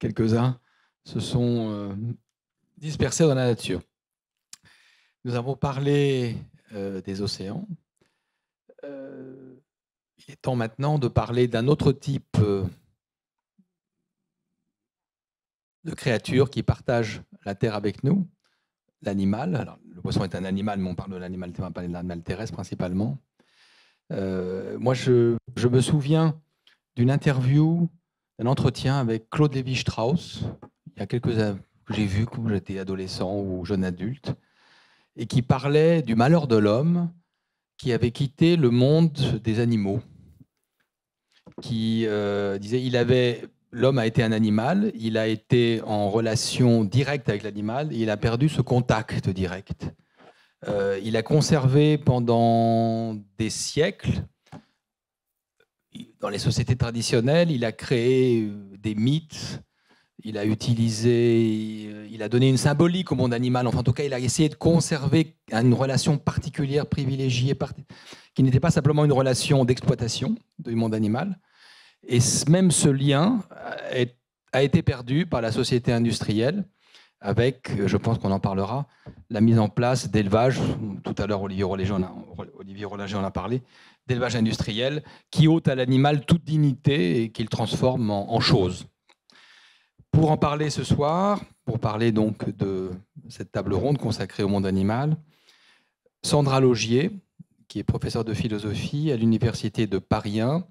quelques-uns se sont euh, dispersés dans la nature. Nous avons parlé euh, des océans. Euh, il est temps maintenant de parler d'un autre type de créature qui partage la Terre avec nous, l'animal. le poisson est un animal, mais on parle de l'animal, on terrestre principalement. moi, je, me souviens d'une interview un entretien avec Claude Lévi-Strauss, il y a quelques années que j'ai vu quand j'étais adolescent ou jeune adulte, et qui parlait du malheur de l'homme qui avait quitté le monde des animaux, qui euh, disait il avait l'homme a été un animal, il a été en relation directe avec l'animal, il a perdu ce contact direct. Euh, il a conservé pendant des siècles dans les sociétés traditionnelles, il a créé euh, des mythes, il a utilisé, euh, il a donné une symbolique au monde animal. Enfin, en tout cas, il a essayé de conserver une relation particulière, privilégiée, qui n'était pas simplement une relation d'exploitation du monde animal. Et même ce lien a été perdu par la société industrielle avec, euh, je pense qu'on en parlera, la mise en place d'élevage. Tout à l'heure, Olivier Rollinger en a parlé, d'élevage industriel qui ôte à l'animal toute dignité et qu'il transforme en, en chose. Pour en parler ce soir, pour parler donc de cette table ronde consacrée au monde animal, Sandra Logier, qui est professeure de philosophie à l'université de Paris 1,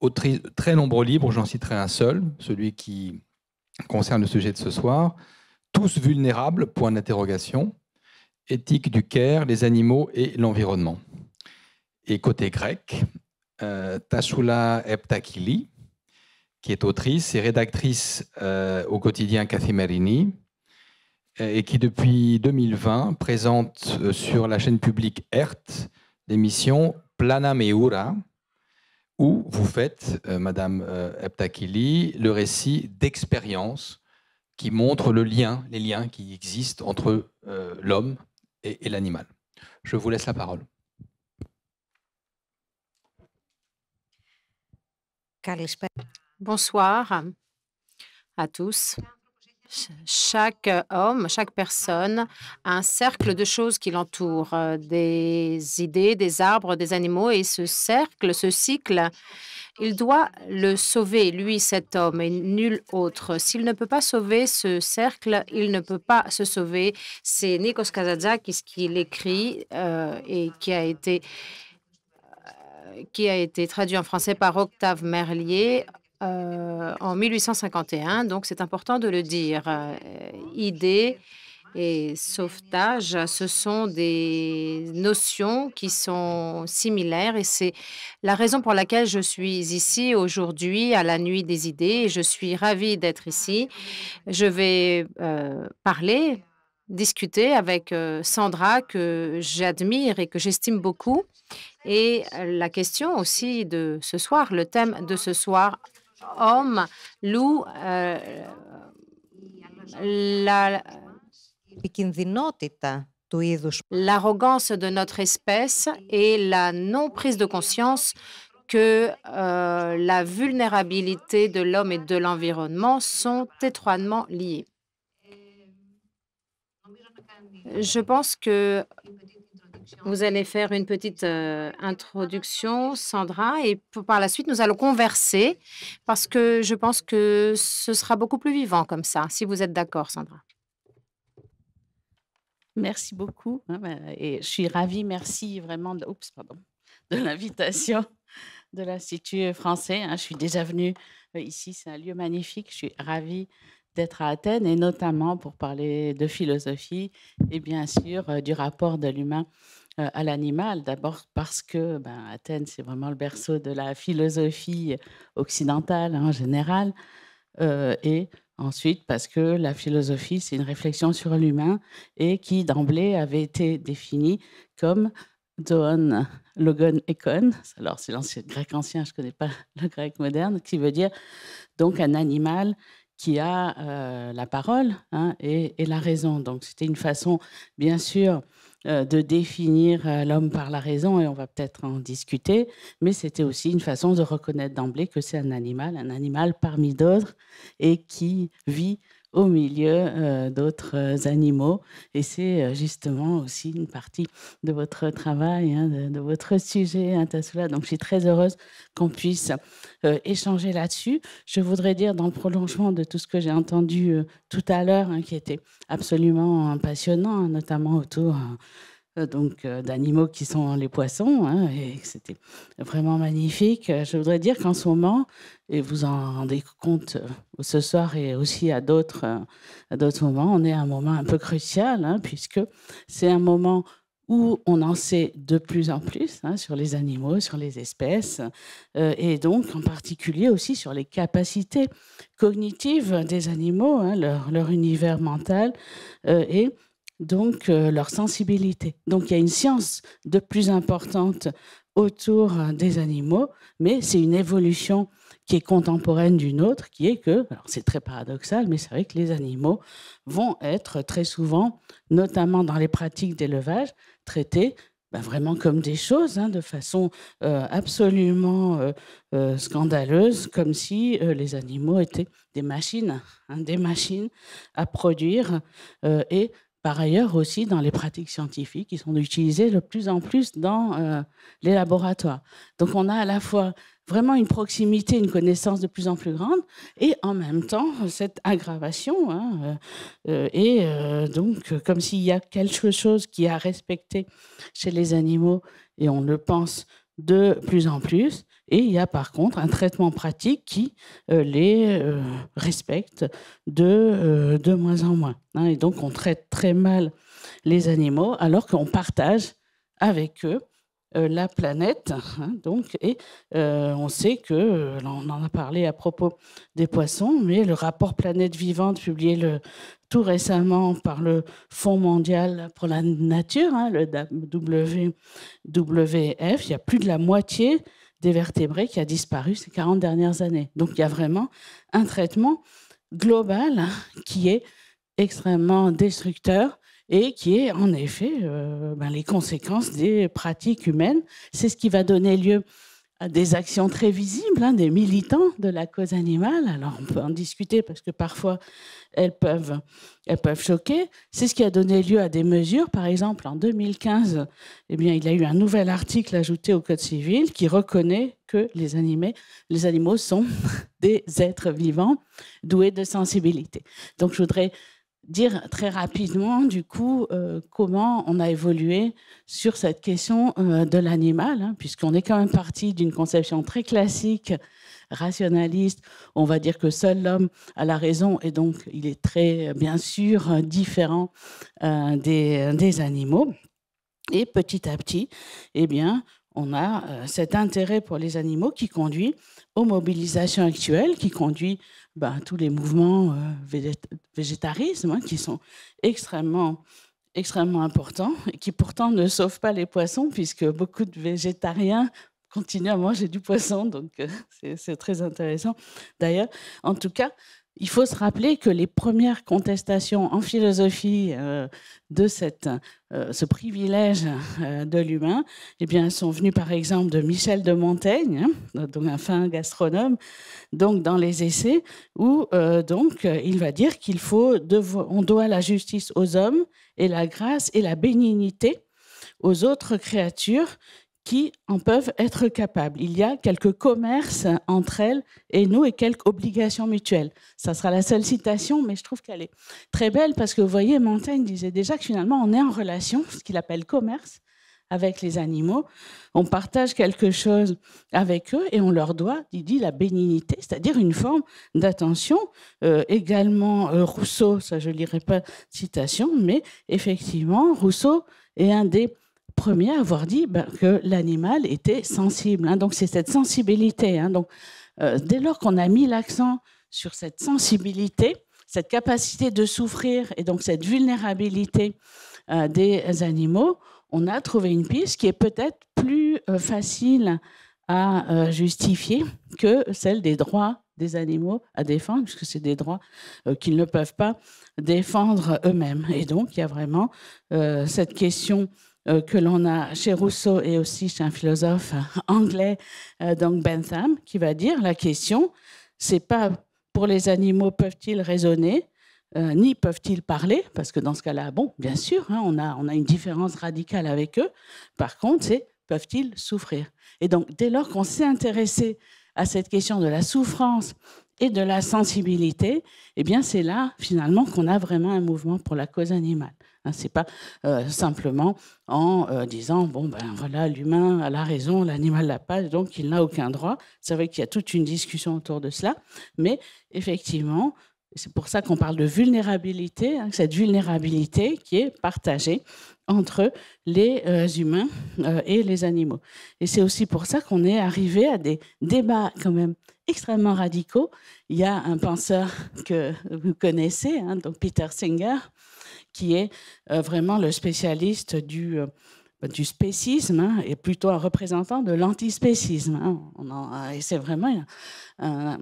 autrice très nombreux livres, j'en citerai un seul, celui qui concerne le sujet de ce soir, Tous vulnérables, point d'interrogation, éthique du care, les animaux et l'environnement. Et côté grec, euh, Tassoula Eptakili, qui est autrice et rédactrice euh, au quotidien Kathimerini, euh, et qui depuis 2020 présente euh, sur la chaîne publique ERT l'émission Plana Meura, où vous faites, Madame Eptakili, le récit d'expérience qui montre le lien, les liens qui existent entre l'homme et l'animal. Je vous laisse la parole. Bonsoir à tous. Chaque euh, homme, chaque personne a un cercle de choses qui l'entourent, euh, des idées, des arbres, des animaux, et ce cercle, ce cycle, il doit le sauver, lui, cet homme, et nul autre. S'il ne peut pas sauver ce cercle, il ne peut pas se sauver. C'est Nikos Kazantzakis qui l'écrit euh, et qui a été qui a été traduit en français par Octave Merlier euh, en 1851, donc c'est important de le dire. Euh, idées idée et sauvetage, ce sont des notions qui sont similaires et c'est la raison pour laquelle je suis ici aujourd'hui à la Nuit des idées je suis ravie d'être ici. Je vais euh, parler, discuter avec Sandra que j'admire et que j'estime beaucoup et euh, la question aussi de ce soir, le thème de ce soir, homme loue euh, l'arrogance de notre espèce et la non-prise de conscience que euh, la vulnérabilité de l'homme et de l'environnement sont étroitement liées. Je pense que vous allez faire une petite euh, introduction, Sandra, et par la suite, nous allons converser parce que je pense que ce sera beaucoup plus vivant comme ça, si vous êtes d'accord, Sandra. Merci beaucoup. Hein, ben, et je suis ravie, merci vraiment de, de l'invitation de l'Institut français. Hein, je suis déjà venue euh, ici, c'est un lieu magnifique. Je suis ravie d'être à Athènes et notamment pour parler de philosophie et bien sûr euh, du rapport de l'humain euh, à l'animal. D'abord parce que ben, Athènes, c'est vraiment le berceau de la philosophie occidentale en hein, général. Euh, et ensuite parce que la philosophie, c'est une réflexion sur l'humain et qui d'emblée avait été définie comme Zoon, Logon, Ekon. Alors c'est l'ancien grec ancien, je ne connais pas le grec moderne, qui veut dire donc un animal qui a euh, la parole hein, et, la raison. Donc c'était une façon, bien sûr, euh, de définir euh, l'homme par la raison, et on va peut-être en discuter, mais c'était aussi une façon de reconnaître d'emblée que c'est un animal, un animal parmi d'autres, et qui vit au milieu euh, d'autres euh, animaux. Et c'est euh, justement aussi une partie de votre travail, hein, de, votre sujet, hein, Donc je suis très heureuse qu'on puisse échanger là-dessus. Je voudrais dire, dans le prolongement de tout ce que j'ai entendu tout à l'heure, hein, qui était absolument passionnant, hein, notamment autour euh, donc euh, d'animaux qui sont les poissons, hein, et c'était vraiment magnifique. Euh, je voudrais dire qu'en ce moment, et vous en rendez compte ce soir et aussi à d'autres, moments, on est un moment un peu crucial, hein, puisque c'est un moment où on en sait de plus en plus hein, sur les animaux, sur les espèces, et donc en particulier aussi sur les capacités cognitives des animaux, leur, univers mental, et donc euh, leur sensibilité. Donc il y a une science de plus importante autour euh, des animaux, mais c'est une évolution qui est contemporaine d'une autre, qui est que, alors c'est très paradoxal, mais c'est vrai que les animaux vont être très souvent, notamment dans les pratiques d'élevage, traités bah, vraiment comme des choses, hein, de façon euh, absolument scandaleuse, comme si les animaux étaient des machines, hein, des machines à produire. et par ailleurs, aussi dans les pratiques scientifiques qui sont utilisées de plus en plus dans euh, les laboratoires. Donc, on a à la fois vraiment une proximité, une connaissance de plus en plus grande, et en même temps cette aggravation. Hein, euh, euh, et donc, comme s'il y a quelque chose qui est à respecter chez les animaux, et on le pense de plus en plus, et il y a par contre un traitement pratique qui euh, les euh, respecte de, euh, de moins en moins. Hein. Et donc on traite très mal les animaux alors qu'on partage avec eux la planète. Hein. donc, et on sait que, on en a parlé à propos des poissons, mais le rapport Planète Vivante publié le, tout récemment par le Fonds mondial pour la nature, hein, le WWF, il y a plus de la moitié des vertébrés qui a disparu ces 40 dernières années. Donc il y a vraiment un traitement global qui est extrêmement destructeur et qui est en effet euh, ben, les conséquences des pratiques humaines. C'est ce qui va donner lieu des actions très visibles, hein, des militants de la cause animale. Alors on peut en discuter parce que parfois elles peuvent, elles peuvent choquer. C'est ce qui a donné lieu à des mesures. Par exemple, en 2015, eh bien, il y a eu un nouvel article ajouté au Code civil qui reconnaît que les, animés, les animaux sont des êtres vivants doués de sensibilité. Donc je voudrais dire très rapidement, du coup, euh, comment on a évolué sur cette question euh, de l'animal, hein, puisqu'on est quand même parti d'une conception très classique, rationaliste. On va dire que seul l'homme a la raison, et donc il est très, bien sûr, euh, différent des, animaux. Et petit à petit, et eh bien, on a cet intérêt pour les animaux qui conduit aux mobilisations actuelles, qui conduit bah, tous les mouvements euh, végétarisme hein, qui sont extrêmement extrêmement importants et qui pourtant ne sauvent pas les poissons puisque beaucoup de végétariens continuent à manger du poisson donc euh, c'est très intéressant d'ailleurs en tout cas il faut se rappeler que les premières contestations en philosophie euh, de euh, ce privilège euh, de l'humain eh bien, sont venues par exemple de Michel de Montaigne, hein, donc un fin gastronome, donc dans les essais, où donc, il va dire qu'il faut on doit la justice aux hommes et la grâce et la bénignité aux autres créatures qui en peuvent être capables. Il y a quelques commerces entre elles et nous et quelques obligations mutuelles. Ça sera la seule citation, mais je trouve qu'elle est très belle parce que vous voyez, Montaigne disait déjà que finalement on est en relation, ce qu'il appelle commerce, avec les animaux. On partage quelque chose avec eux et on leur doit, il dit, la bénignité, c'est-à-dire une forme d'attention. Euh, également euh, Rousseau, ça je ne lirai pas citation, mais effectivement, Rousseau est un des premier à avoir dit ben, que l'animal était sensible. Hein. donc c'est cette sensibilité. Hein. donc euh, dès lors qu'on a mis l'accent sur cette sensibilité, cette capacité de souffrir et donc cette vulnérabilité euh, des animaux, on a trouvé une piste qui est peut-être plus euh, facile à justifier que celle des droits des animaux à défendre, puisque c'est des droits qu'ils ne peuvent pas défendre eux-mêmes. Et donc, il y a vraiment cette question euh, que l'on a chez Rousseau et aussi chez un philosophe euh, anglais, euh, donc Bentham, qui va dire la question, c'est pas pour les animaux peuvent-ils raisonner, ni peuvent-ils parler, parce que dans ce cas-là, bon, bien sûr, hein, on, a, une différence radicale avec eux. Par contre, c'est peuvent-ils souffrir Et donc, dès lors qu'on s'est intéressé à cette question de la souffrance et de la sensibilité, eh bien, c'est là, finalement, qu'on a vraiment un mouvement pour la cause animale. Ce hein, c'est pas euh, simplement en euh, disant bon ben voilà l'humain a la raison, l'animal l'a pas, donc il n'a aucun droit. C'est vrai qu'il y a toute une discussion autour de cela, mais effectivement c'est pour ça qu'on parle de vulnérabilité, hein, cette vulnérabilité qui est partagée entre les euh, humains et les animaux. Et c'est aussi pour ça qu'on est arrivé à des débats quand même extrêmement radicaux. Il y a un penseur que vous connaissez, hein, donc Peter Singer, qui est euh, vraiment le spécialiste du euh, ben, du spécisme hein, et plutôt un représentant de l'antispécisme. Hein. Euh, c'est vraiment un,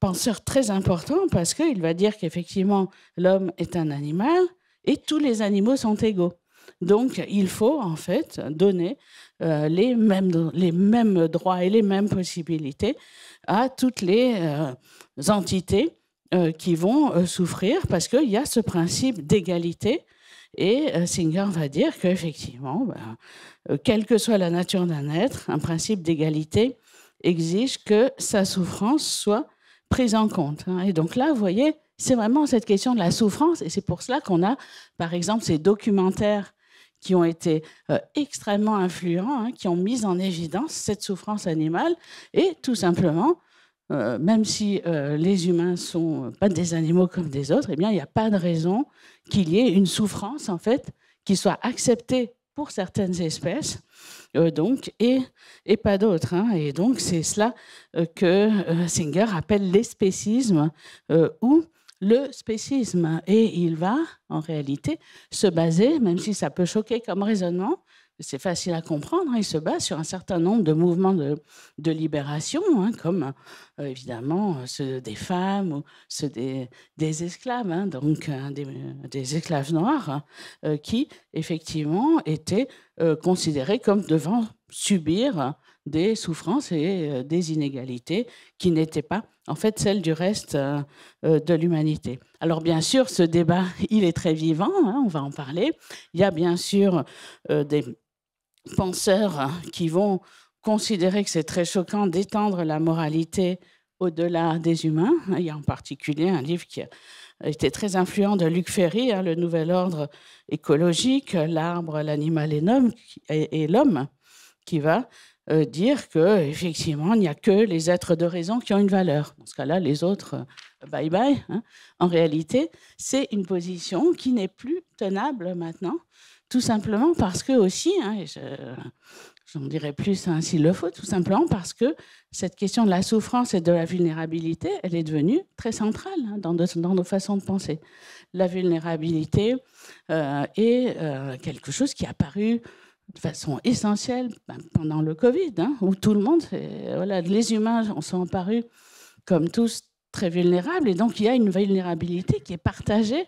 penseur très important parce qu'il va dire qu'effectivement l'homme est un animal et tous les animaux sont égaux. Donc il faut en fait donner les, mêmes, les mêmes droits et les mêmes possibilités à toutes les entités euh, qui vont euh, souffrir parce qu'il y a ce principe d'égalité. Et euh, Singer va dire qu'effectivement, ben, quelle que soit la nature d'un être, un principe d'égalité exige que sa souffrance soit prise en compte. Hein. Et donc là, vous voyez, c'est vraiment cette question de la souffrance, et c'est pour cela qu'on a, par exemple, ces documentaires qui ont été extrêmement influents, hein, qui ont mis en évidence cette souffrance animale, et tout simplement euh, même si euh, les humains ne sont pas des animaux comme des autres, eh bien, il n'y a pas de raison qu'il y ait une souffrance, en fait, qui soit acceptée pour certaines espèces, euh, donc, et, pas d'autres. Hein. Et donc, c'est cela que Singer appelle l'espécisme ou le spécisme. Et il va, en réalité, se baser, même si ça peut choquer comme raisonnement, c'est facile à comprendre, hein. il se base sur un certain nombre de mouvements de, libération, hein, comme euh, évidemment euh, ceux des femmes ou ceux des, esclaves, hein. donc euh, des, des, esclaves noirs, qui effectivement étaient considérés comme devant subir des souffrances et des inégalités qui n'étaient pas en fait celles du reste de l'humanité. Alors bien sûr, ce débat, il est très vivant, on va en parler. Il y a bien sûr des penseurs qui vont considérer que c'est très choquant d'étendre la moralité au-delà des humains. Il y a en particulier un livre qui a été très influent de Luc Ferry, hein, Le Nouvel Ordre écologique, L'arbre, l'animal et l'homme, qui va euh, dire que effectivement il n'y a que les êtres de raison qui ont une valeur. Dans ce cas-là, les autres, euh, bye bye. Hein. En réalité, c'est une position qui n'est plus tenable maintenant tout simplement parce que aussi, hein, et je, j'en dirai plus s'il le faut, tout simplement parce que cette question de la souffrance et de la vulnérabilité, elle est devenue très centrale hein, dans, dans, nos façons de penser. La vulnérabilité euh, est euh, quelque chose qui est apparu de façon essentielle ben, pendant le Covid, hein, où tout le monde, voilà, les humains en sont apparus comme tous très vulnérables, et donc il y a une vulnérabilité qui est partagée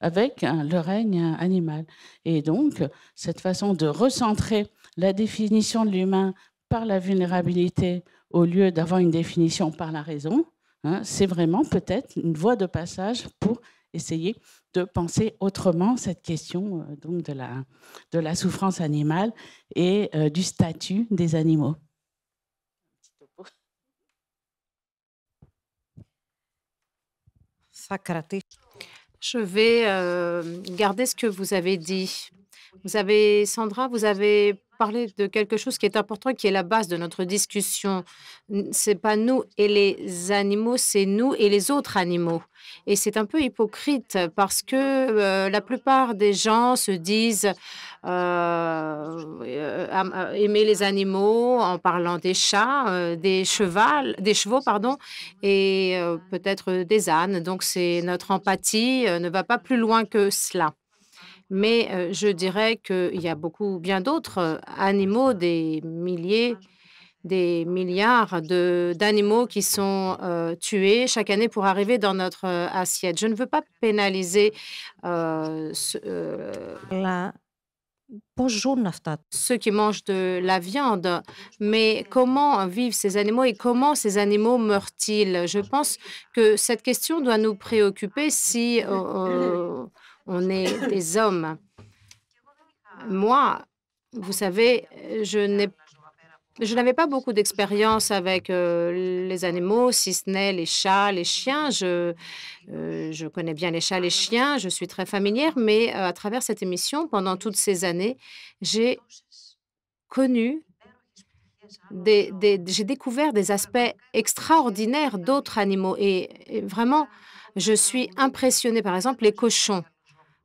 avec le règne animal. Et donc, cette façon de recentrer la définition de l'humain par la vulnérabilité au lieu d'avoir une définition par la raison, hein, c'est vraiment peut-être une voie de passage pour essayer de penser autrement cette question euh, donc de, la, de la souffrance animale et euh, du statut des animaux. Je vais euh, garder ce que vous avez dit. Vous avez, Sandra, vous avez parler de quelque chose qui est important, qui est la base de notre discussion. C'est pas nous et les animaux, c'est nous et les autres animaux. Et c'est un peu hypocrite parce que euh, la plupart des gens se disent euh, euh, aimer les animaux en parlant des chats, des chevaux, des chevaux, pardon, et peut-être des ânes. Donc c'est notre empathie ne va pas plus loin que cela. Mais je dirais qu'il y a beaucoup, bien d'autres animaux, des milliers, ah. des milliards d'animaux qui sont tués chaque année pour arriver dans notre assiette. Je ne veux pas pénaliser ceux qui mangent de la viande. Mais comment vivent ces animaux et comment ces animaux meurent-ils Je pense que cette question doit nous préoccuper si on est des hommes. Moi, vous savez, je n'ai je n'avais pas beaucoup d'expérience avec euh, les animaux, si ce n'est les chats, les chiens. Je, euh, je connais bien les chats, les chiens, je suis très familière, mais euh, à travers cette émission, pendant toutes ces années, j'ai connu, j'ai découvert des aspects extraordinaires d'autres animaux. Et, et vraiment, je suis impressionnée, par exemple, les cochons.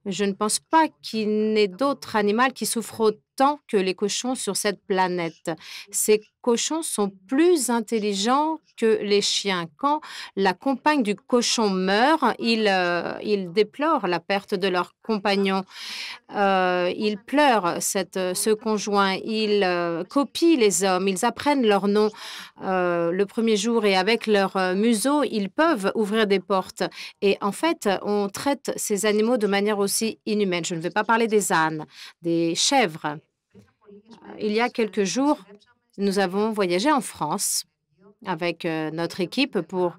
Je ne pense pas qu'il n'ait d'autre animal qui souffre tant que les cochons sur cette planète. Ces cochons sont plus intelligents que les chiens. Quand la compagne du cochon meurt, ils, euh, déplorent la perte de leur compagnon. Euh, ils pleurent cette, euh, ce conjoint. Ils copient les hommes. Ils apprennent leur nom le premier jour et avec leur museau, ils peuvent ouvrir des portes. Et en fait, on traite ces animaux de manière aussi inhumaine. Je ne vais pas parler des ânes, des chèvres il y a quelques jours, nous avons voyagé en France avec euh, notre équipe pour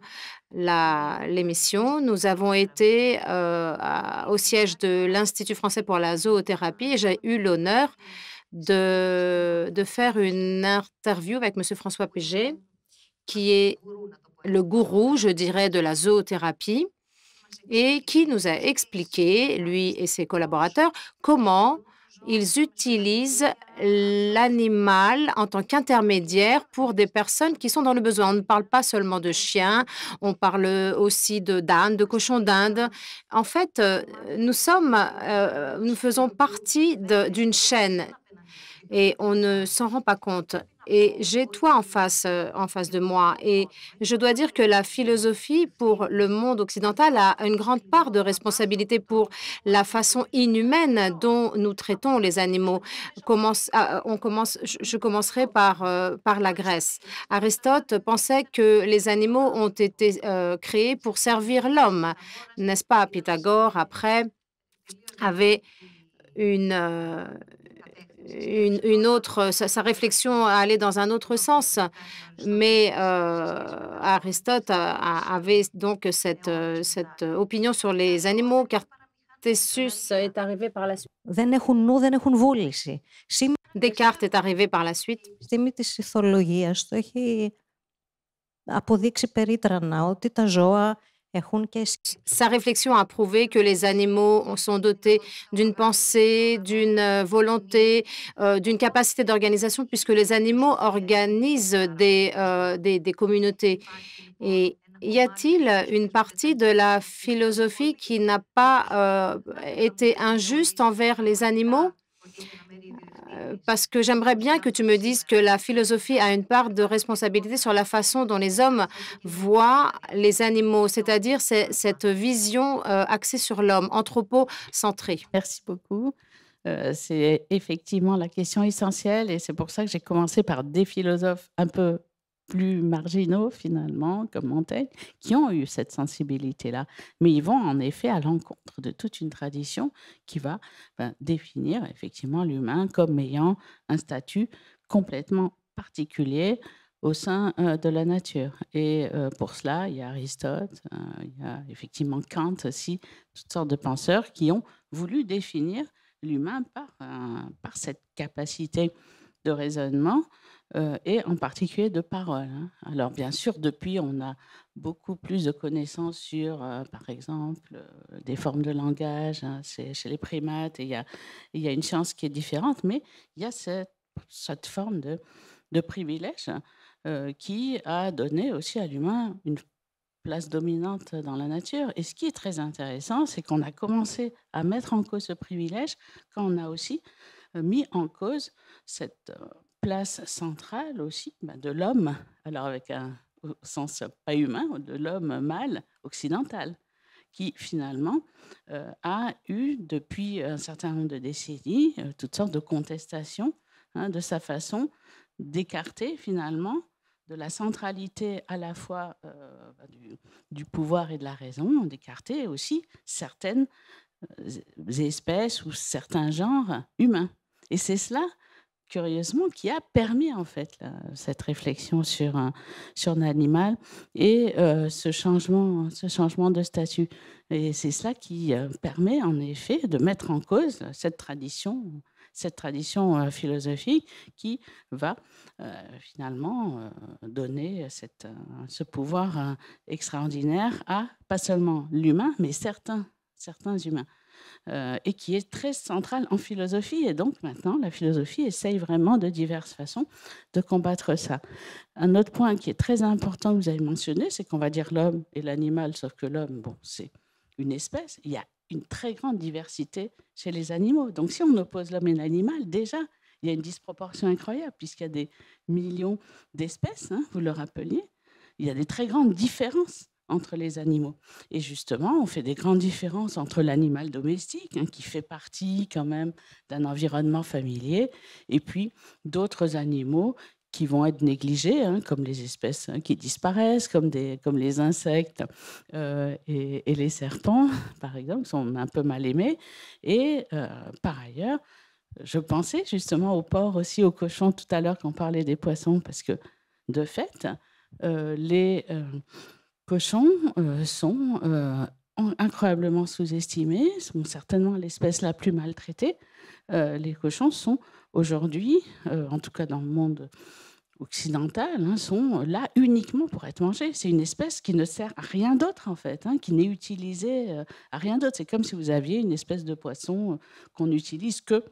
l'émission. Nous avons été euh, au siège de l'Institut français pour la zoothérapie et j'ai eu l'honneur de, faire une interview avec M. François Puget, qui est le gourou, je dirais, de la zoothérapie et qui nous a expliqué, lui et ses collaborateurs, comment ils utilisent l'animal en tant qu'intermédiaire pour des personnes qui sont dans le besoin. On ne parle pas seulement de chiens, on parle aussi de d'ânes, de cochons d'Inde. En fait, euh, nous sommes, euh, nous faisons partie d'une chaîne et on ne s'en rend pas compte. Et j'ai toi en face, euh, en face de moi. Et je dois dire que la philosophie pour le monde occidental a une grande part de responsabilité pour la façon inhumaine dont nous traitons les animaux. Commence, ah, euh, on commence, je commencerai par, euh, par la Grèce. Aristote pensait que les animaux ont été créés pour servir l'homme, n'est-ce pas Pythagore, après, avait une, une, autre, euh, sa, réflexion allait dans un autre sens. Mais euh, Aristote avait donc cette, euh, cette opinion sur les animaux, car Tessus est arrivé par la suite. Descartes est arrivé par la suite. Sa réflexion a prouvé que les animaux sont dotés d'une pensée, d'une euh, volonté, euh, d'une capacité d'organisation, puisque les animaux organisent euh, des, des, communautés. Et y a-t-il une partie de la philosophie qui n'a pas été injuste envers les animaux euh, parce que j'aimerais bien que tu me dises que la philosophie a une part de responsabilité sur la façon dont les hommes voient les animaux, c'est-à-dire cette vision euh, axée sur l'homme, anthropocentrée. Merci beaucoup. Euh, c'est effectivement la question essentielle et c'est pour ça que j'ai commencé par des philosophes un peu plus marginaux finalement, comme Montaigne, qui ont eu cette sensibilité-là. Mais ils vont en effet à l'encontre de toute une tradition qui va ben, définir effectivement l'humain comme ayant un statut complètement particulier au sein euh, de la nature. Et euh, pour cela, il y a Aristote, euh, il y a effectivement Kant aussi, toutes sortes de penseurs qui ont voulu définir l'humain par, par cette capacité de raisonnement euh, et en particulier de parole. Hein. Alors bien sûr, depuis, on a beaucoup plus de connaissances sur, euh, par exemple, euh, des formes de langage hein, chez, les primates, il y a, une science qui est différente, mais il y a cette, forme de privilège qui a donné aussi à l'humain une place dominante dans la nature. Et ce qui est très intéressant, c'est qu'on a commencé à mettre en cause ce privilège quand on a aussi mis en cause cette place centrale aussi bah, de l'homme, alors avec un sens pas humain, de l'homme mâle occidental, qui finalement euh, a eu depuis un certain nombre de décennies euh, toutes sortes de contestations hein, de sa façon d'écarter finalement de la centralité à la fois euh, bah, du, du, pouvoir et de la raison, d'écarter aussi certaines espèces ou certains genres humains. Et c'est cela curieusement, qui a permis en fait cette réflexion sur un, sur l'animal et euh, ce, changement, ce changement de statut. Et c'est cela qui euh, permet en effet de mettre en cause cette tradition, cette tradition euh, philosophique qui va finalement donner ce pouvoir extraordinaire à pas seulement l'humain, mais certains, certains humains. Euh, et qui est très centrale en philosophie. Et donc maintenant, la philosophie essaye vraiment de diverses façons de combattre ça. Un autre point qui est très important que vous avez mentionné, c'est qu'on va dire l'homme et l'animal, sauf que l'homme, bon, c'est une espèce. Il y a une très grande diversité chez les animaux. Donc si on oppose l'homme et l'animal, déjà, il y a une disproportion incroyable, puisqu'il y a des millions d'espèces, hein, vous le rappeliez. Il y a des très grandes différences entre les animaux. Et justement, on fait des grandes différences entre l'animal domestique, hein, qui fait partie quand même d'un environnement familier, et puis d'autres animaux qui vont être négligés, hein, comme les espèces hein, qui disparaissent, comme, des, comme les insectes euh, et, les serpents, par exemple, sont un peu mal aimés. Et euh, par ailleurs, je pensais justement au porc aussi, au cochons tout à l'heure quand on parlait des poissons, parce que de fait, euh, les, cochons euh, sont euh, incroyablement sous-estimés, sont certainement l'espèce la plus maltraitée. Euh, les cochons sont aujourd'hui, en tout cas dans le monde occidental, hein, sont là uniquement pour être mangés. C'est une espèce qui ne sert à rien d'autre en fait, hein, qui n'est utilisée à rien d'autre. C'est comme si vous aviez une espèce de poisson qu'on n'utilise que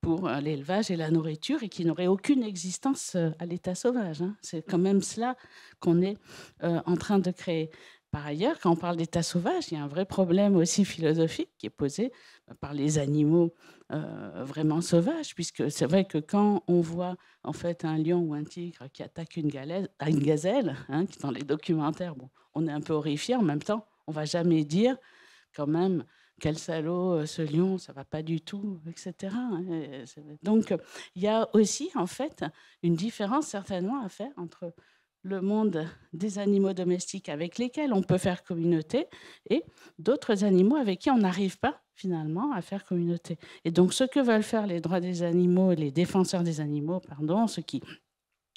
pour euh, l'élevage et la nourriture et qui n'aurait aucune existence euh, à l'état sauvage. Hein. C'est quand même cela qu'on est euh, en train de créer. Par ailleurs, quand on parle d'état sauvage, il y a un vrai problème aussi philosophique qui est posé par les animaux vraiment sauvages, puisque c'est vrai que quand on voit en fait un lion ou un tigre qui attaque une, une gazelle, hein, qui dans les documentaires, on est un peu horrifié. En même temps, on va jamais dire quand même quel salaud euh, ce lion, ça va pas du tout, etc. Hein, donc il y a aussi en fait une différence certainement à faire entre le monde des animaux domestiques avec lesquels on peut faire communauté et d'autres animaux avec qui on n'arrive pas finalement à faire communauté. Et donc ce que veulent faire les droits des animaux, les défenseurs des animaux, pardon, ceux qui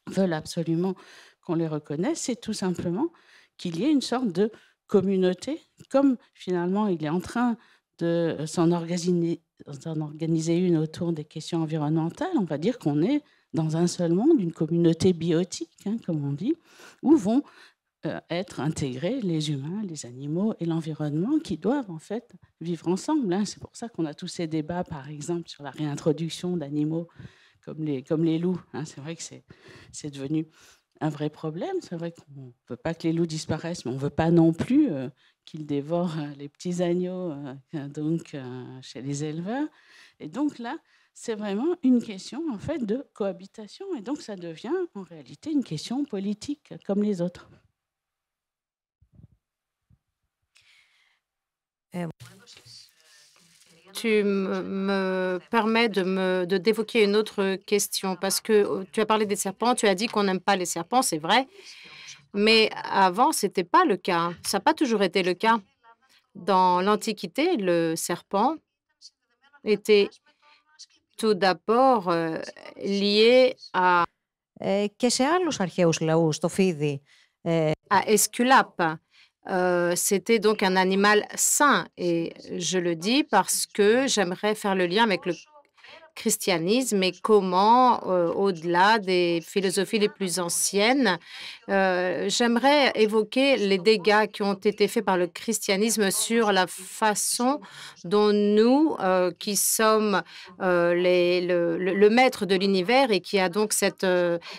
veulent absolument qu'on les reconnaisse, c'est tout simplement qu'il y ait une sorte de communauté, comme finalement il est en train de euh, s'en organiser, une autour des questions environnementales, on va dire qu'on est dans un seul monde, une communauté biotique, hein, comme on dit, où vont euh, être intégrés les humains, les animaux et l'environnement qui doivent en fait vivre ensemble. Hein. C'est pour ça qu'on a tous ces débats, par exemple, sur la réintroduction d'animaux comme les, loups. Hein. C'est vrai que c'est devenu un vrai problème. C'est vrai qu'on ne veut pas que les loups disparaissent, mais on ne veut pas non plus euh, qu'ils dévorent euh, les petits agneaux euh, donc, chez les éleveurs. Et donc là, c'est vraiment une question en fait de cohabitation. Et donc ça devient en réalité une question politique comme les autres tu me permets de d'évoquer une autre question parce que oh, tu as parlé des serpents, tu as dit qu'on n'aime pas les serpents, c'est vrai, mais avant ce n'était pas le cas, ça n'a pas toujours été le cas. Dans l'Antiquité, le serpent était tout d'abord euh, lié à À Esculape, c'était donc un animal sain. Et je le dis parce que j'aimerais faire le lien avec le christianisme et comment, euh, au-delà des philosophies les plus anciennes, euh, j'aimerais évoquer les dégâts qui ont été faits par le christianisme sur la façon dont nous, euh, qui sommes les, le, le, maître de l'univers et qui a donc cette,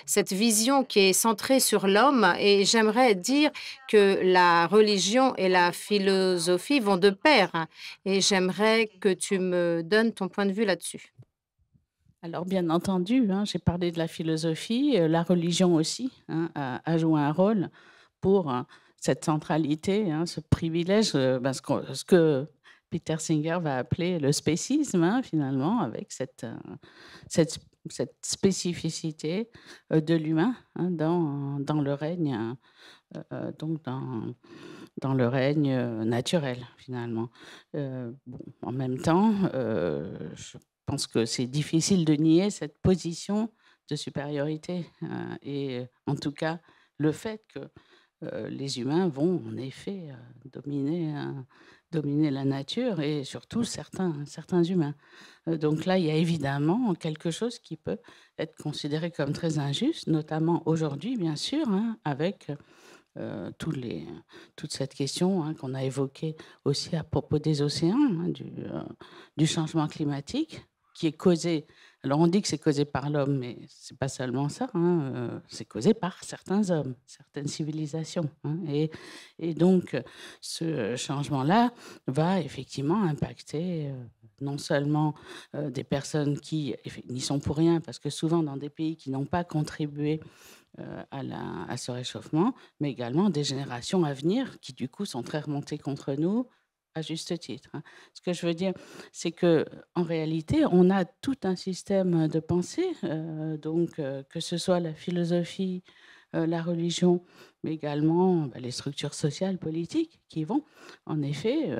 cette vision qui est centrée sur l'homme, et j'aimerais dire que la religion et la philosophie vont de pair, et j'aimerais que tu me donnes ton point de vue là-dessus. Alors, bien entendu, hein, j'ai parlé de la philosophie, euh, la religion aussi hein, a, joué un rôle pour hein, cette centralité, ce privilège, euh, ben, ce, que, Peter Singer va appeler le spécisme, finalement, avec cette, euh, spécificité de l'humain dans, le règne. donc dans, le règne naturel finalement. en même temps, pense que c'est difficile de nier cette position de supériorité euh, et euh, en tout cas le fait que euh, les humains vont en effet dominer, dominer la nature et surtout certains, humains. donc là, il y a évidemment quelque chose qui peut être considéré comme très injuste, notamment aujourd'hui, bien sûr, hein, avec toute cette question hein, qu'on a évoquée aussi à propos des océans, hein, du, changement climatique qui est causé, Alors on dit que c'est causé par l'homme, mais c'est pas seulement ça. Hein, euh, c'est causé par certains hommes, certaines civilisations. Hein. et, et, donc ce changement-là va effectivement impacter euh, non seulement euh, des personnes qui n'y sont pour rien, parce que souvent dans des pays qui n'ont pas contribué à, la, à, ce réchauffement, mais également des générations à venir qui du coup sont très remontées contre nous, à juste titre. Hein. Ce que je veux dire, c'est que en réalité, on a tout un système de pensée, euh, donc euh, que ce soit la philosophie, euh, la religion, mais également bah, les structures sociales, politiques, qui vont en effet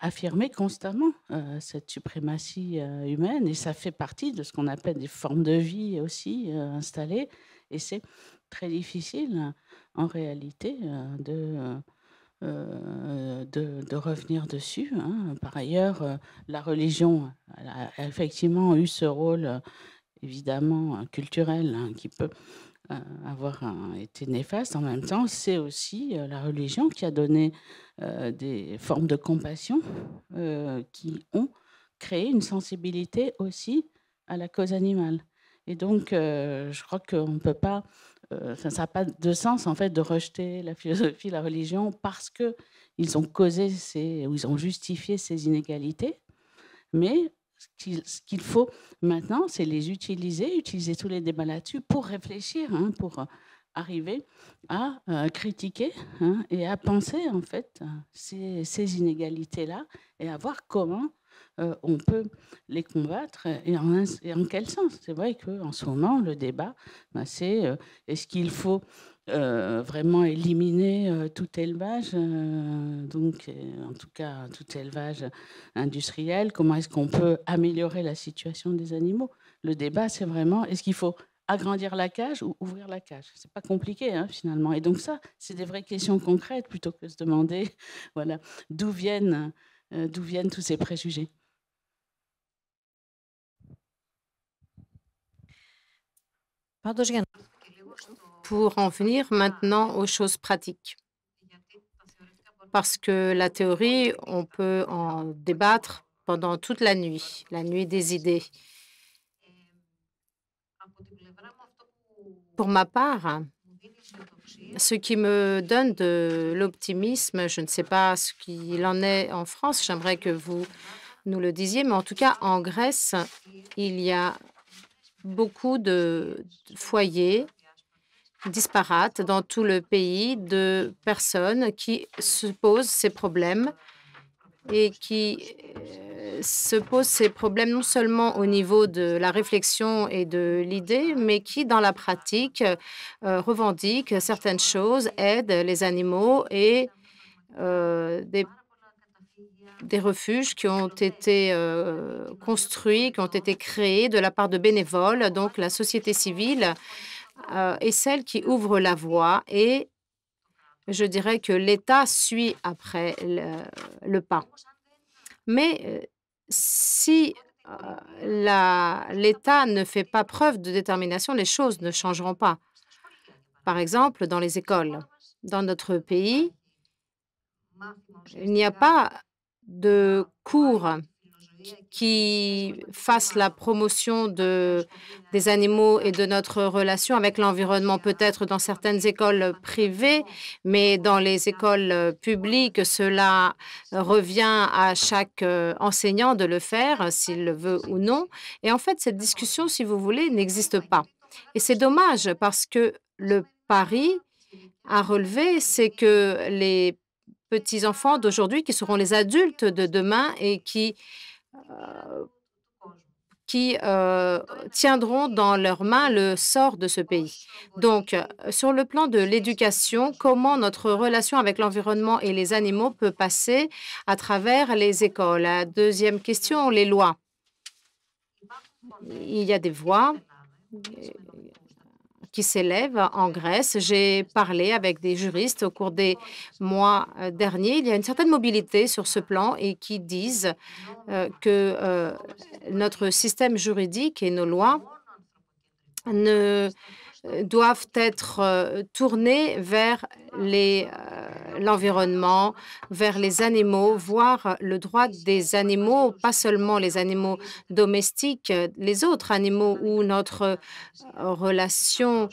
affirmer constamment cette suprématie humaine, et ça fait partie de ce qu'on appelle des formes de vie aussi installées, et c'est très difficile en réalité de euh, de, revenir dessus. Hein. Par ailleurs, euh, la religion a effectivement eu ce rôle euh, évidemment culturel hein, qui peut avoir été néfaste. En même temps, c'est aussi la religion qui a donné des formes de compassion qui ont créé une sensibilité aussi à la cause animale. Et donc, je crois qu'on ne peut pas euh, ça n'a pas de sens en fait de rejeter la philosophie, la religion parce que ils ont causé ou ils ont justifié ces inégalités. Mais ce qu'il faut maintenant, c'est les utiliser, utiliser tous les débats là-dessus pour réfléchir, hein, pour arriver à euh, critiquer hein, et à penser en fait ces, ces inégalités-là et à voir comment euh, on peut les combattre et en, quel sens C'est vrai qu'en ce moment, le débat, bah, c'est euh, est-ce qu'il faut euh, vraiment éliminer tout élevage, donc en tout cas tout élevage industriel, comment est-ce qu'on peut améliorer la situation des animaux Le débat, c'est vraiment est-ce qu'il faut agrandir la cage ou ouvrir la cage. C'est pas compliqué hein, finalement. Et donc ça, c'est des vraies questions concrètes plutôt que de se demander, voilà, d'où viennent, d'où viennent tous ces préjugés. Pour en venir maintenant aux choses pratiques. Parce que la théorie, on peut en débattre pendant toute la nuit, la nuit des idées. Pour ma part, ce qui me donne de l'optimisme, je ne sais pas ce qu'il en est en France, j'aimerais que vous nous le disiez, mais en tout cas, en Grèce, il y a beaucoup de foyers disparates dans tout le pays de personnes qui se posent ces problèmes et qui euh, se posent ces problèmes non seulement au niveau de la réflexion et de l'idée, mais qui, dans la pratique, euh, revendiquent certaines choses, aident les animaux et euh, des des refuges qui ont été euh, construits, qui ont été créés de la part de bénévoles. Donc la société civile est euh, celle qui ouvre la voie et je dirais que l'État suit après le pas. Mais euh, si l'État ne fait pas preuve de détermination, les choses ne changeront pas. Par exemple, dans les écoles, dans notre pays, il n'y a pas de cours qui fassent la promotion des animaux et de notre relation avec l'environnement, peut-être dans certaines écoles privées, mais dans les écoles publiques, cela revient à chaque euh, enseignant de le faire, s'il le veut ou non. Et en fait, cette discussion, si vous voulez, n'existe pas. Et c'est dommage parce que le pari à relever, c'est que les petits-enfants d'aujourd'hui qui seront les adultes de demain et qui, euh, qui euh, tiendront dans leurs mains le sort de ce pays. Donc, euh, sur le plan de l'éducation, comment notre relation avec l'environnement et les animaux peut passer à travers les écoles deuxième question, les lois. Il y a des voies qui s'élève en Grèce. J'ai parlé avec des juristes au cours des mois euh, derniers. Il y a une certaine mobilité sur ce plan et qui disent euh, que euh, notre système juridique et nos lois ne euh, doivent être euh, tournés vers euh, l'environnement, vers les animaux, voire le droit des animaux, pas seulement les animaux domestiques, les autres animaux où notre relation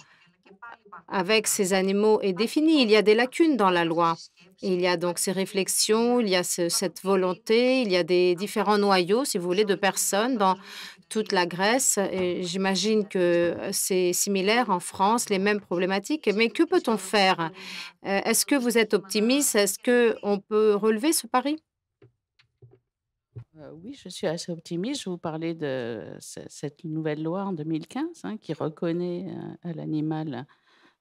avec ces animaux est définie. Il y a des lacunes dans la loi. Il y a donc ces réflexions, il y a cette volonté, il y a des différents noyaux, si vous voulez, de personnes dans toute la Grèce. Et j'imagine que euh, c'est similaire en France, les mêmes problématiques. Mais que peut-on faire euh, Est-ce que vous êtes optimiste Est-ce qu'on peut relever ce pari euh, oui, je suis assez optimiste. Je vous parlais de cette nouvelle loi en 2015 hein, qui reconnaît à l'animal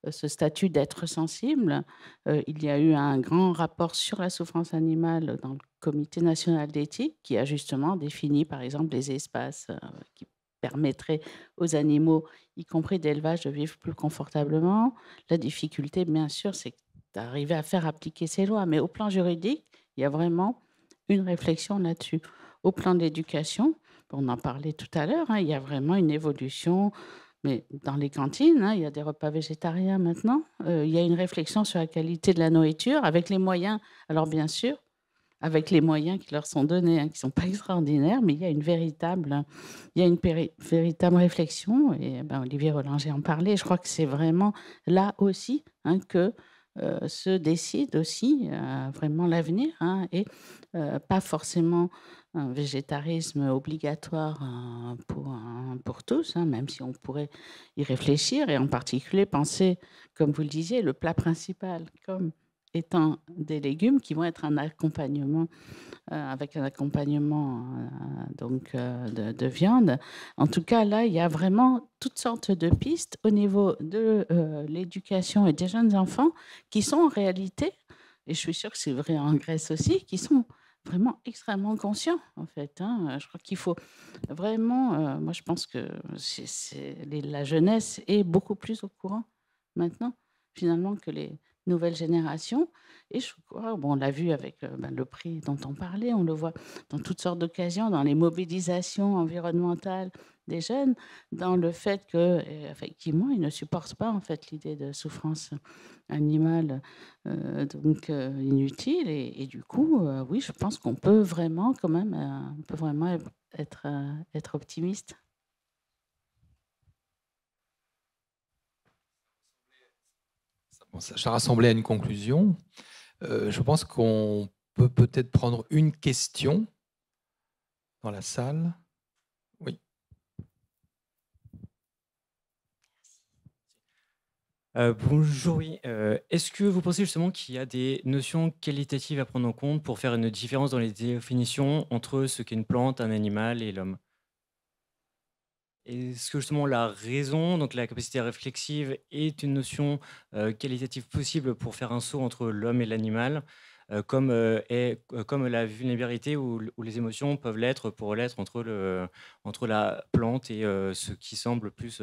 euh, ce statut d'être sensible. Euh, il y a eu un grand rapport sur la souffrance animale dans le Comité national d'éthique qui a justement défini, par exemple, les espaces euh, qui permettraient aux animaux, y compris d'élevage, de vivre plus confortablement. La difficulté, bien sûr, c'est d'arriver à faire appliquer ces lois. Mais au plan juridique, il y a vraiment une réflexion là-dessus. Au plan de l'éducation, on en parlait tout à l'heure, hein, il y a vraiment une évolution mais dans les cantines, hein, il y a des repas végétariens maintenant. Euh, il y a une réflexion sur la qualité de la nourriture, avec les moyens, alors bien sûr, avec les moyens qui leur sont donnés, hein, qui ne sont pas extraordinaires, mais il y a une véritable, il y a une véritable réflexion. Et eh ben, Olivier Rollinger en parlait. Je crois que c'est vraiment là aussi hein, que euh, se décide aussi euh, vraiment l'avenir et pas forcément un végétarisme obligatoire hein, pour, hein, pour tous, hein, même si on pourrait y réfléchir et en particulier penser, comme vous le disiez, le plat principal comme étant des légumes qui vont être un accompagnement euh, avec un accompagnement euh, donc euh, de, de, viande. En tout cas, là, il y a vraiment toutes sortes de pistes au niveau de l'éducation et des jeunes enfants qui sont en réalité, et je suis sûre que c'est vrai en Grèce aussi, qui sont vraiment extrêmement conscient, en fait. Hein. Je crois qu'il faut vraiment, euh, moi je pense que la jeunesse est beaucoup plus au courant maintenant, finalement, que les nouvelles générations. Et je crois, bon, on l'a vu avec euh, ben, le prix dont on parlait, on le voit dans toutes sortes d'occasions, dans les mobilisations environnementales des jeunes dans le fait que, euh, effectivement, ils ne supportent pas en fait l'idée de souffrance animale euh, donc euh, inutile et, du coup, oui, je pense qu'on peut vraiment quand même, on peut vraiment être être optimiste. ça rassemblait à une conclusion. je pense qu'on peut peut-être prendre une question dans la salle. Euh, bonjour, euh, Est-ce que vous pensez justement qu'il y a des notions qualitatives à prendre en compte pour faire une différence dans les définitions entre ce qu'est une plante, un animal et l'homme Est-ce que justement la raison, donc la capacité réflexive, est une notion euh, qualitative possible pour faire un saut entre l'homme et l'animal comme, est, comme la vulnérabilité ou, les émotions peuvent l'être pour l'être entre, entre la plante et ce qui semble plus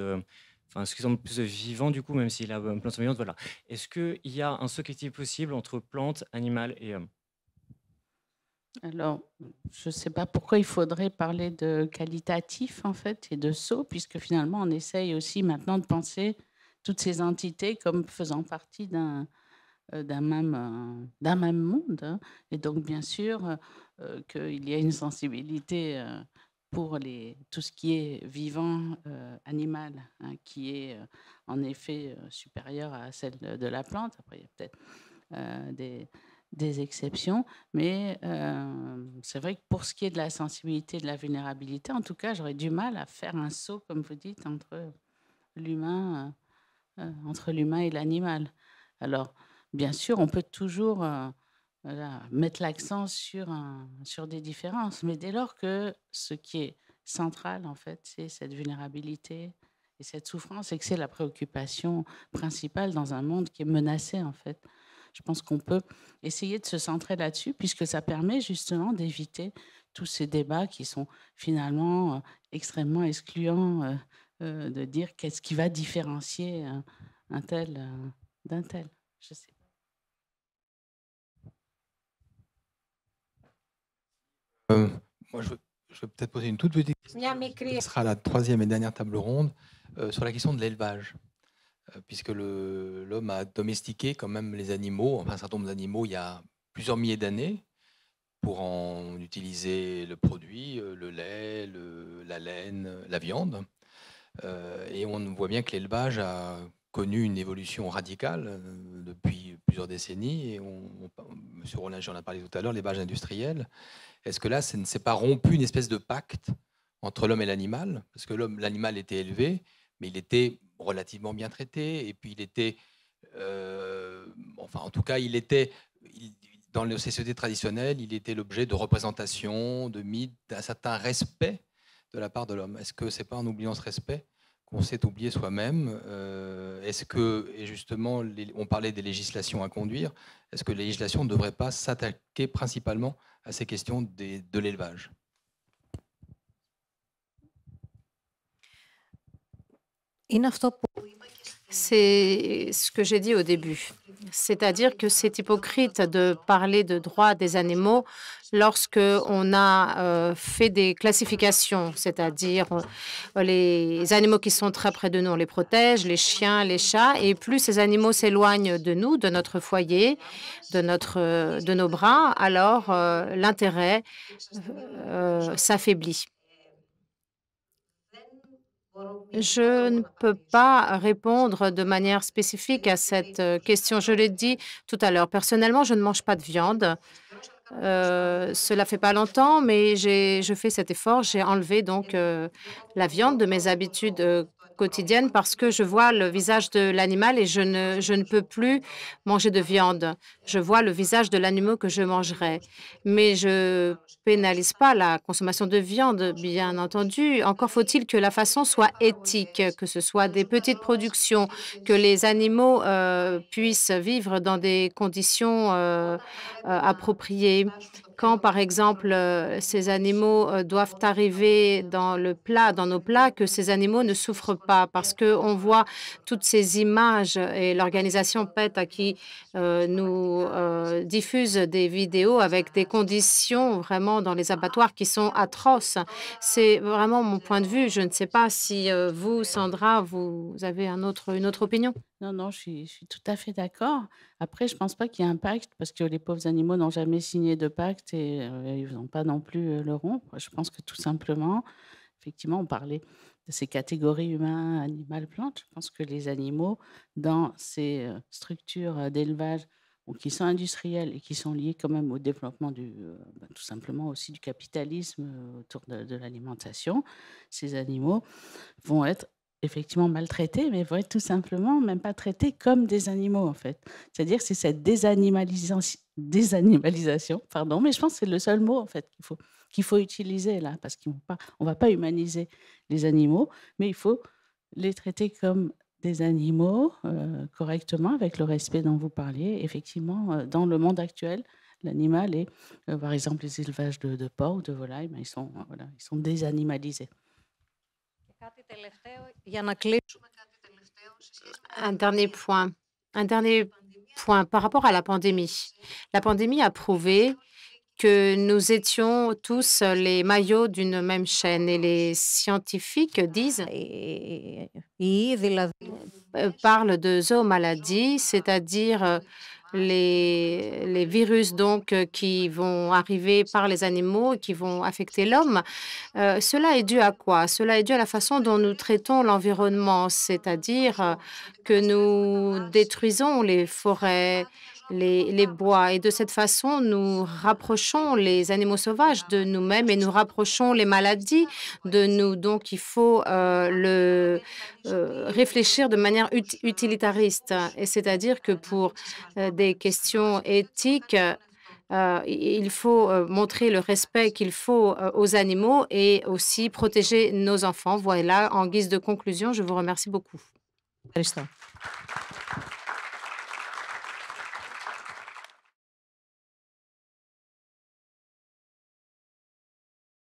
enfin, ce qui semble plus vivant du coup, même s'il a une plante survivante, voilà. Est-ce qu'il y a un saut possible entre plante, animal et homme alors, je ne sais pas pourquoi il faudrait parler de qualitatif en fait et de saut, puisque finalement on essaye aussi maintenant de penser toutes ces entités comme faisant partie d'un euh, d'un même, euh, d'un même monde. Hein. Et donc, bien sûr, euh, qu'il y a une sensibilité pour les, tout ce qui est vivant euh, animal, hein, qui est euh, en effet euh, supérieur à celle de, la plante. Après, il y a peut-être des, exceptions, mais c'est vrai que pour ce qui est de la sensibilité de la vulnérabilité, en tout cas, j'aurais du mal à faire un saut, comme vous dites, entre l'humain, entre l'humain et l'animal. Alors, bien sûr, on peut toujours mettre l'accent sur, sur des différences. Mais dès lors que ce qui est central, en fait, c'est cette vulnérabilité et cette souffrance, et que c'est la préoccupation principale dans un monde qui est menacé, en fait, je pense qu'on peut essayer de se centrer là-dessus, puisque ça permet justement d'éviter tous ces débats qui sont finalement euh, extrêmement excluants euh, euh, de dire qu'est-ce qui va différencier un tel d'un tel. Je sais Euh, moi, je, vais peut-être poser une toute petite question. Ce sera la troisième et dernière table ronde euh, sur la question de l'élevage. Euh, puisque l'homme a domestiqué quand même les animaux, enfin un certain nombre d'animaux, il y a plusieurs milliers d'années, pour en utiliser le produit, le lait, la laine, la viande. et on voit bien que l'élevage a connu une évolution radicale euh, depuis plusieurs décennies. Et on, Monsieur Rollin, en a parlé tout à l'heure, les bêtes industrielles. Est-ce que là, ça ne s'est pas rompu une espèce de pacte entre l'homme et l'animal Parce que l'homme, l'animal était élevé, mais il était relativement bien traité. Et puis il était, euh, enfin, en tout cas, il était dans les sociétés traditionnelles, il était l'objet de représentations, de mythes, d'un certain respect de la part de l'homme. Est-ce que c'est pas en oubliant ce respect on s'est oublié soi-même. Euh, est-ce que, et justement, on parlait des législations à conduire, est-ce que les législations ne devraient pas s'attaquer principalement à ces questions de l'élevage c'est ce que j'ai dit au début. C'est-à-dire que c'est hypocrite de parler de droits des animaux lorsque on a euh, fait des classifications, c'est-à-dire euh, les animaux qui sont très près de nous, on les protège, les chiens, les chats, et plus ces animaux s'éloignent de nous, de notre foyer, de, nos bras, alors euh, l'intérêt s'affaiblit. Je ne peux pas répondre de manière spécifique à cette euh, question. Je l'ai dit tout à l'heure. Personnellement, je ne mange pas de viande. Euh, cela fait pas longtemps, mais je fais cet effort. J'ai enlevé donc euh, la viande de mes habitudes parce que je vois le visage de l'animal et je ne, je ne peux plus manger de viande. Je vois le visage de l'animal que je mangerai. Mais je pénalise pas la consommation de viande, bien entendu. Encore faut-il que la façon soit éthique, que ce soit des petites productions, que les animaux euh, puissent vivre dans des conditions euh, euh, appropriées, quand, par exemple, euh, ces animaux euh, doivent arriver dans le plat, dans nos plats, que ces animaux ne souffrent pas, parce qu'on voit toutes ces images et l'organisation PETA qui euh, nous diffuse des vidéos avec des conditions vraiment dans les abattoirs qui sont atroces. C'est vraiment mon point de vue. Je ne sais pas si vous, Sandra, vous avez un autre, une autre opinion. Non, non, je suis, tout à fait d'accord. Après, je ne pense pas qu'il y ait un pacte, parce que les pauvres animaux n'ont jamais signé de pacte et euh, ils ils n'ont pas non plus euh, le rompre Je pense que tout simplement, effectivement, on parlait de ces catégories humains, animal, plantes. Je pense que les animaux, dans ces euh, structures d'élevage qui sont industrielles et qui sont liées quand même au développement du, bah, tout simplement aussi du capitalisme autour de, de l'alimentation, ces animaux vont être effectivement maltraités, mais vont tout simplement même pas traités comme des animaux, en fait. C'est-à-dire, c'est cette désanimalisation, désanimalisation, pardon, mais je pense que c'est le seul mot, en fait, qu'il faut, qu'il faut utiliser là, parce qu'on ne va pas humaniser les animaux, mais il faut les traiter comme des animaux euh, correctement, avec le respect dont vous parliez. Effectivement, euh, dans le monde actuel, l'animal est, euh, par exemple, les élevages de, porcs ou de volailles, ben, ils, sont, ils sont désanimalisés. Un dernier point. Un dernier point par rapport à la pandémie. La pandémie a prouvé que nous étions tous les maillots d'une même chaîne et les scientifiques disent parlent de zoomaladie, c'est-à-dire les, virus donc euh, qui vont arriver par les animaux et qui vont affecter l'homme. Euh, cela est dû à quoi Cela est dû à la façon dont nous traitons l'environnement, c'est-à-dire euh, que nous détruisons les forêts les, bois. Et de cette façon, nous rapprochons les animaux sauvages de nous-mêmes et nous rapprochons les maladies de nous. Donc, il faut euh, le, euh, réfléchir de manière utilitariste. Et c'est-à-dire que pour euh, des questions éthiques, il faut montrer le respect qu'il faut aux animaux et aussi protéger nos enfants. Voilà, en guise de conclusion, je vous remercie beaucoup.